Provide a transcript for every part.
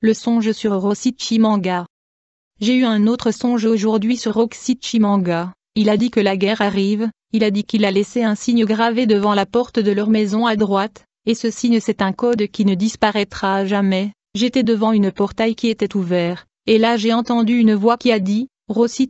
Le songe sur Chimanga J'ai eu un autre songe aujourd'hui sur Chimanga. Il a dit que la guerre arrive, il a dit qu'il a laissé un signe gravé devant la porte de leur maison à droite, et ce signe c'est un code qui ne disparaîtra jamais. J'étais devant une portail qui était ouvert, et là j'ai entendu une voix qui a dit,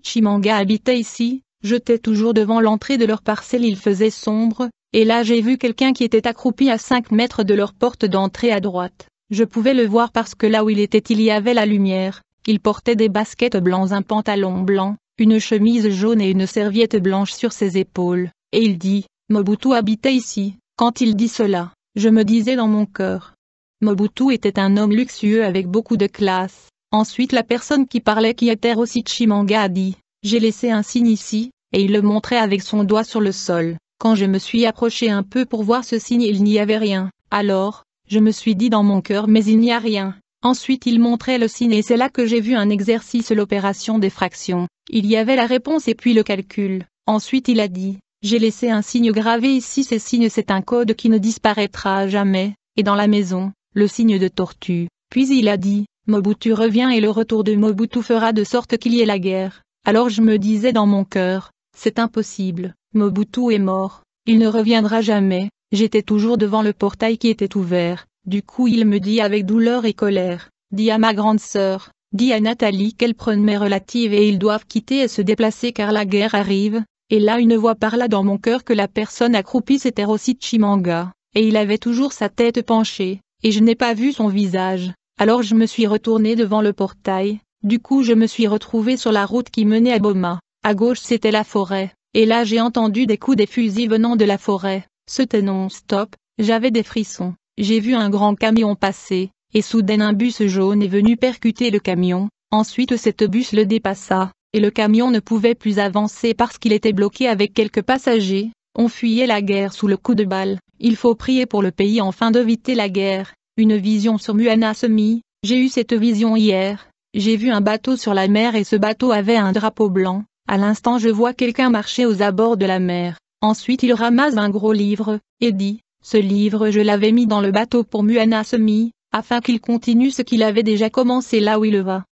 Chimanga habitait ici, j'étais toujours devant l'entrée de leur parcelle il faisait sombre, et là j'ai vu quelqu'un qui était accroupi à 5 mètres de leur porte d'entrée à droite. Je pouvais le voir parce que là où il était il y avait la lumière, il portait des baskets blancs, un pantalon blanc, une chemise jaune et une serviette blanche sur ses épaules, et il dit, Mobutu habitait ici, quand il dit cela, je me disais dans mon cœur. Mobutu était un homme luxueux avec beaucoup de classe, ensuite la personne qui parlait qui était Rosichimanga a dit, j'ai laissé un signe ici, et il le montrait avec son doigt sur le sol. Quand je me suis approché un peu pour voir ce signe il n'y avait rien. Alors, je me suis dit dans mon cœur mais il n'y a rien. Ensuite il montrait le signe et c'est là que j'ai vu un exercice l'opération des fractions. Il y avait la réponse et puis le calcul. Ensuite il a dit, j'ai laissé un signe gravé ici ces signes c'est un code qui ne disparaîtra jamais, et dans la maison, le signe de tortue. Puis il a dit, Mobutu revient et le retour de Mobutu fera de sorte qu'il y ait la guerre. Alors je me disais dans mon cœur, c'est impossible, Mobutu est mort, il ne reviendra jamais, J'étais toujours devant le portail qui était ouvert, du coup il me dit avec douleur et colère, dit à ma grande sœur, dit à Nathalie qu'elle prenne mes relatives et ils doivent quitter et se déplacer car la guerre arrive, et là une voix parla dans mon cœur que la personne accroupie c'était Rossi Chimanga, et il avait toujours sa tête penchée, et je n'ai pas vu son visage, alors je me suis retourné devant le portail, du coup je me suis retrouvé sur la route qui menait à Boma, à gauche c'était la forêt, et là j'ai entendu des coups des fusils venant de la forêt, c'était non-stop, j'avais des frissons, j'ai vu un grand camion passer, et soudain un bus jaune est venu percuter le camion, ensuite cet bus le dépassa, et le camion ne pouvait plus avancer parce qu'il était bloqué avec quelques passagers, on fuyait la guerre sous le coup de balle, il faut prier pour le pays enfin d'éviter la guerre, une vision sur Muana Semi, j'ai eu cette vision hier, j'ai vu un bateau sur la mer et ce bateau avait un drapeau blanc, à l'instant je vois quelqu'un marcher aux abords de la mer, Ensuite il ramasse un gros livre, et dit, ce livre je l'avais mis dans le bateau pour Muana Semi, afin qu'il continue ce qu'il avait déjà commencé là où il va.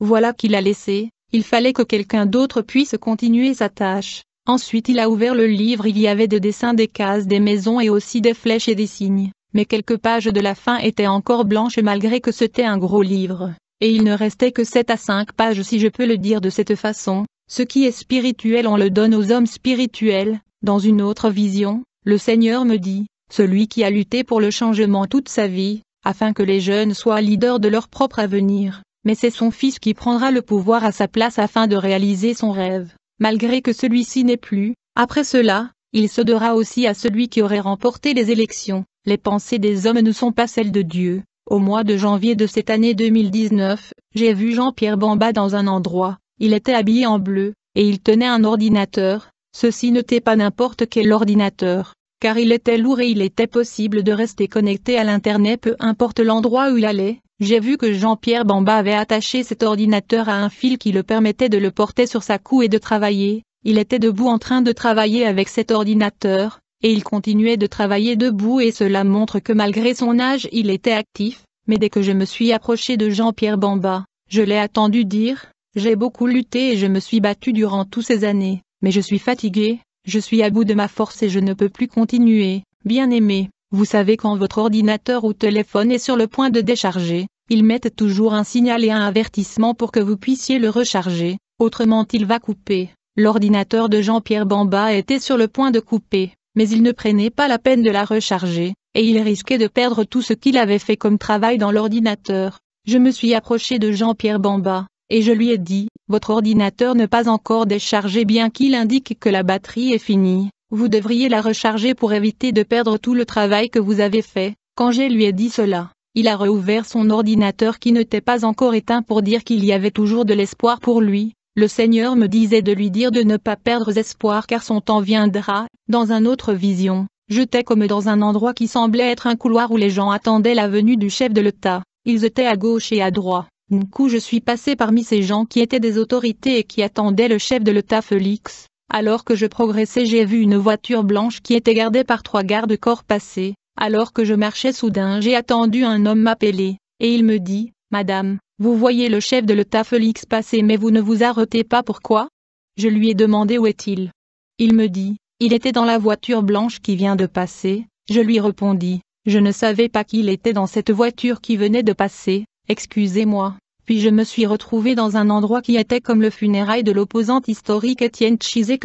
Voilà qu'il a laissé, il fallait que quelqu'un d'autre puisse continuer sa tâche. Ensuite il a ouvert le livre, il y avait des dessins des cases des maisons et aussi des flèches et des signes, mais quelques pages de la fin étaient encore blanches malgré que c'était un gros livre, et il ne restait que 7 à cinq pages si je peux le dire de cette façon, ce qui est spirituel on le donne aux hommes spirituels, dans une autre vision, le Seigneur me dit, celui qui a lutté pour le changement toute sa vie, afin que les jeunes soient leaders de leur propre avenir, mais c'est son fils qui prendra le pouvoir à sa place afin de réaliser son rêve, malgré que celui-ci n'est plus, après cela, il se aussi à celui qui aurait remporté les élections. Les pensées des hommes ne sont pas celles de Dieu. Au mois de janvier de cette année 2019, j'ai vu Jean-Pierre Bamba dans un endroit, il était habillé en bleu, et il tenait un ordinateur, Ceci n'était pas n'importe quel ordinateur, car il était lourd et il était possible de rester connecté à l'Internet peu importe l'endroit où il allait. J'ai vu que Jean-Pierre Bamba avait attaché cet ordinateur à un fil qui le permettait de le porter sur sa cou et de travailler. Il était debout en train de travailler avec cet ordinateur, et il continuait de travailler debout et cela montre que malgré son âge il était actif, mais dès que je me suis approché de Jean-Pierre Bamba, je l'ai attendu dire, j'ai beaucoup lutté et je me suis battu durant toutes ces années, mais je suis fatigué, je suis à bout de ma force et je ne peux plus continuer, bien aimé, vous savez quand votre ordinateur ou téléphone est sur le point de décharger, ils mettent toujours un signal et un avertissement pour que vous puissiez le recharger, autrement il va couper. L'ordinateur de Jean-Pierre Bamba était sur le point de couper, mais il ne prenait pas la peine de la recharger, et il risquait de perdre tout ce qu'il avait fait comme travail dans l'ordinateur. Je me suis approché de Jean-Pierre Bamba, et je lui ai dit, votre ordinateur n'est pas encore déchargé bien qu'il indique que la batterie est finie, vous devriez la recharger pour éviter de perdre tout le travail que vous avez fait. Quand je lui ai dit cela, il a rouvert son ordinateur qui n'était pas encore éteint pour dire qu'il y avait toujours de l'espoir pour lui. Le Seigneur me disait de lui dire de ne pas perdre espoir car son temps viendra, dans un autre vision. J'étais comme dans un endroit qui semblait être un couloir où les gens attendaient la venue du chef de l'État. Ils étaient à gauche et à droite coup je suis passé parmi ces gens qui étaient des autorités et qui attendaient le chef de l'État Félix. Alors que je progressais j'ai vu une voiture blanche qui était gardée par trois gardes-corps passer. Alors que je marchais soudain j'ai attendu un homme m'appeler, et il me dit, « Madame, vous voyez le chef de l'État Félix passer mais vous ne vous arrêtez pas pourquoi ?» Je lui ai demandé où est-il. Il me dit, « Il était dans la voiture blanche qui vient de passer. » Je lui répondis, « Je ne savais pas qu'il était dans cette voiture qui venait de passer. » Excusez-moi, puis je me suis retrouvé dans un endroit qui était comme le funérail de l'opposante historique Étienne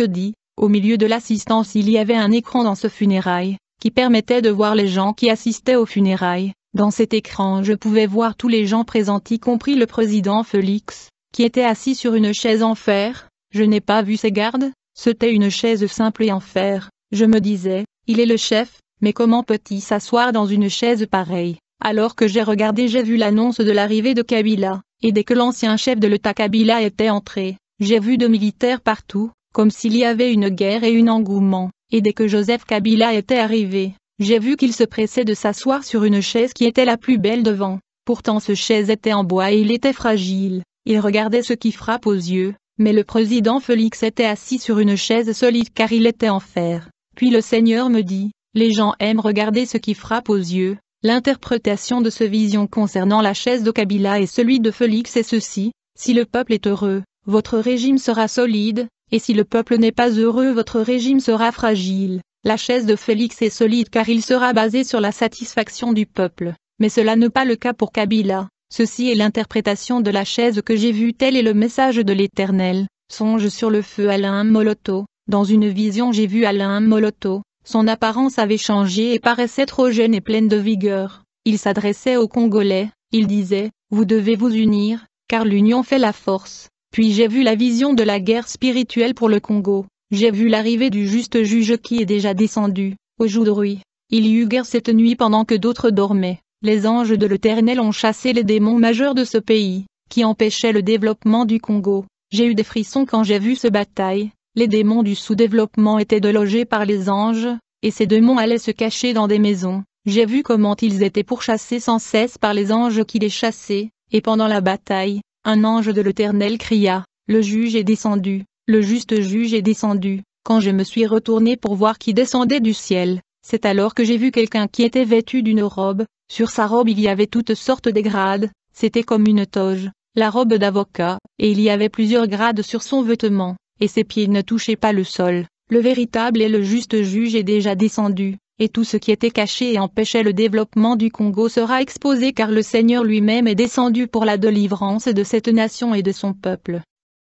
dit, Au milieu de l'assistance il y avait un écran dans ce funérail, qui permettait de voir les gens qui assistaient au funérailles. Dans cet écran je pouvais voir tous les gens présents y compris le président Félix, qui était assis sur une chaise en fer, je n'ai pas vu ses gardes, c'était une chaise simple et en fer, je me disais, il est le chef, mais comment peut-il s'asseoir dans une chaise pareille alors que j'ai regardé j'ai vu l'annonce de l'arrivée de Kabila, et dès que l'ancien chef de l'État Kabila était entré, j'ai vu de militaires partout, comme s'il y avait une guerre et un engouement, et dès que Joseph Kabila était arrivé, j'ai vu qu'il se pressait de s'asseoir sur une chaise qui était la plus belle devant, pourtant ce chaise était en bois et il était fragile, il regardait ce qui frappe aux yeux, mais le président Félix était assis sur une chaise solide car il était en fer, puis le Seigneur me dit, les gens aiment regarder ce qui frappe aux yeux, L'interprétation de ce vision concernant la chaise de Kabila et celui de Félix est ceci, si le peuple est heureux, votre régime sera solide, et si le peuple n'est pas heureux votre régime sera fragile. La chaise de Félix est solide car il sera basé sur la satisfaction du peuple, mais cela n'est pas le cas pour Kabila. Ceci est l'interprétation de la chaise que j'ai vue tel est le message de l'Éternel. Songe sur le feu Alain Moloto. Dans une vision j'ai vu Alain Moloto, son apparence avait changé et paraissait trop jeune et pleine de vigueur. Il s'adressait aux Congolais, il disait, Vous devez vous unir, car l'union fait la force. Puis j'ai vu la vision de la guerre spirituelle pour le Congo. J'ai vu l'arrivée du juste juge qui est déjà descendu. au Aujourd'hui, il y eut guerre cette nuit pendant que d'autres dormaient. Les anges de l'Éternel ont chassé les démons majeurs de ce pays, qui empêchaient le développement du Congo. J'ai eu des frissons quand j'ai vu ce bataille, les démons du sous-développement étaient délogés par les anges, et ces démons allaient se cacher dans des maisons. J'ai vu comment ils étaient pourchassés sans cesse par les anges qui les chassaient, et pendant la bataille, un ange de l'Éternel cria, Le juge est descendu, le juste juge est descendu, quand je me suis retourné pour voir qui descendait du ciel, c'est alors que j'ai vu quelqu'un qui était vêtu d'une robe, sur sa robe il y avait toutes sortes de grades, c'était comme une toge, la robe d'avocat, et il y avait plusieurs grades sur son vêtement et ses pieds ne touchaient pas le sol. Le véritable et le juste juge est déjà descendu, et tout ce qui était caché et empêchait le développement du Congo sera exposé car le Seigneur lui-même est descendu pour la délivrance de cette nation et de son peuple.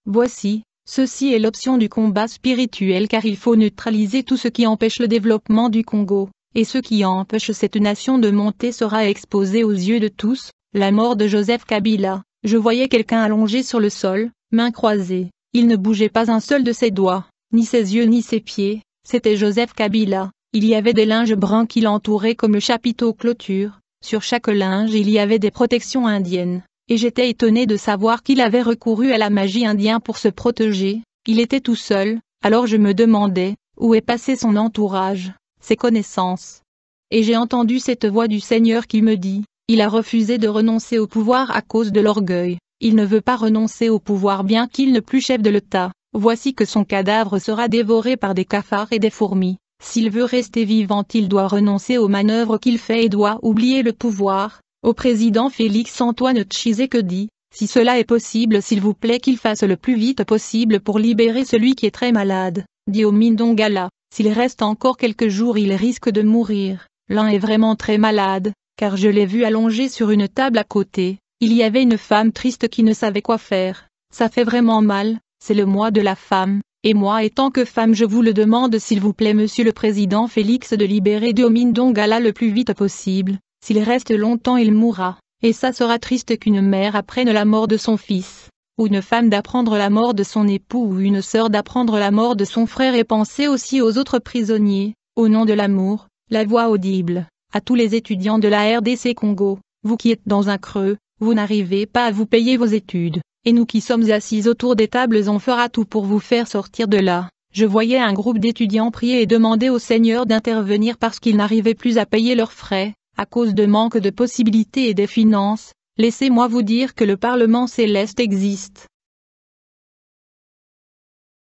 Voici, ceci est l'option du combat spirituel car il faut neutraliser tout ce qui empêche le développement du Congo, et ce qui empêche cette nation de monter sera exposé aux yeux de tous, la mort de Joseph Kabila. Je voyais quelqu'un allongé sur le sol, mains croisées. Il ne bougeait pas un seul de ses doigts, ni ses yeux ni ses pieds, c'était Joseph Kabila, il y avait des linges bruns qui l'entouraient comme le chapiteau clôture, sur chaque linge il y avait des protections indiennes, et j'étais étonné de savoir qu'il avait recouru à la magie indienne pour se protéger, il était tout seul, alors je me demandais, où est passé son entourage, ses connaissances. Et j'ai entendu cette voix du Seigneur qui me dit, il a refusé de renoncer au pouvoir à cause de l'orgueil, il ne veut pas renoncer au pouvoir bien qu'il ne plus chef de l'État. Voici que son cadavre sera dévoré par des cafards et des fourmis. S'il veut rester vivant, il doit renoncer aux manœuvres qu'il fait et doit oublier le pouvoir. Au président Félix-Antoine Tshisekedi, si cela est possible s'il vous plaît qu'il fasse le plus vite possible pour libérer celui qui est très malade, dit au Dongala. S'il reste encore quelques jours il risque de mourir. L'un est vraiment très malade, car je l'ai vu allongé sur une table à côté, il y avait une femme triste qui ne savait quoi faire. Ça fait vraiment mal, c'est le mois de la femme, et moi étant que femme je vous le demande s'il vous plaît monsieur le président Félix de libérer Domine Dongala le plus vite possible, s'il reste longtemps il mourra, et ça sera triste qu'une mère apprenne la mort de son fils, ou une femme d'apprendre la mort de son époux ou une sœur d'apprendre la mort de son frère et penser aussi aux autres prisonniers, au nom de l'amour, la voix audible, à tous les étudiants de la RDC Congo, vous qui êtes dans un creux, vous n'arrivez pas à vous payer vos études, et nous qui sommes assis autour des tables on fera tout pour vous faire sortir de là. Je voyais un groupe d'étudiants prier et demander au Seigneur d'intervenir parce qu'ils n'arrivaient plus à payer leurs frais, à cause de manque de possibilités et des finances. Laissez-moi vous dire que le Parlement céleste existe,